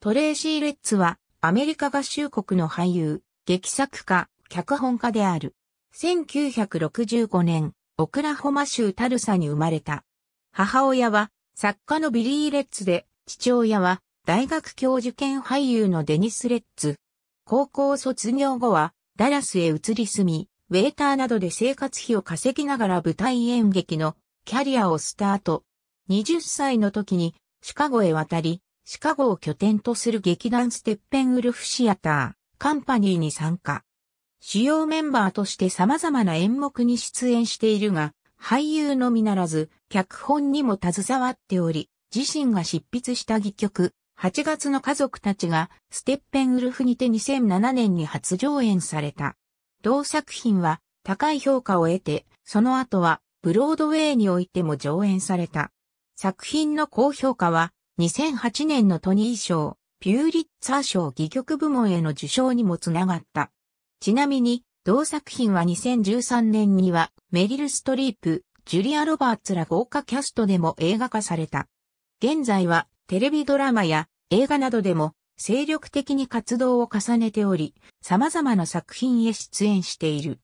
トレーシー・レッツは、アメリカ合衆国の俳優、劇作家、脚本家である。1965年、オクラホマ州タルサに生まれた。母親は、作家のビリー・レッツで、父親は、大学教授兼俳優のデニス・レッツ。高校卒業後は、ダラスへ移り住み、ウェーターなどで生活費を稼ぎながら舞台演劇のキャリアをスタート。20歳の時にシカゴへ渡り、シカゴを拠点とする劇団ステッペンウルフシアター、カンパニーに参加。主要メンバーとして様々な演目に出演しているが、俳優のみならず、脚本にも携わっており、自身が執筆した戯曲、8月の家族たちが、ステッペンウルフにて2007年に初上演された。同作品は、高い評価を得て、その後は、ブロードウェイにおいても上演された。作品の高評価は、2008年のトニー賞、ピューリッツァー賞戯曲部門への受賞にもつながった。ちなみに、同作品は2013年にはメリル・ストリープ、ジュリア・ロバーツら豪華キャストでも映画化された。現在はテレビドラマや映画などでも精力的に活動を重ねており、様々な作品へ出演している。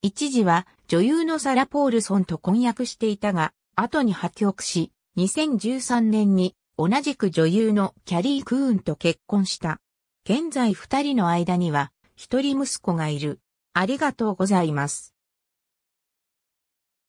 一時は女優のサラ・ポールソンと婚約していたが、後に破局し、2013年に同じく女優のキャリー・クーンと結婚した。現在二人の間には一人息子がいる。ありがとうございます。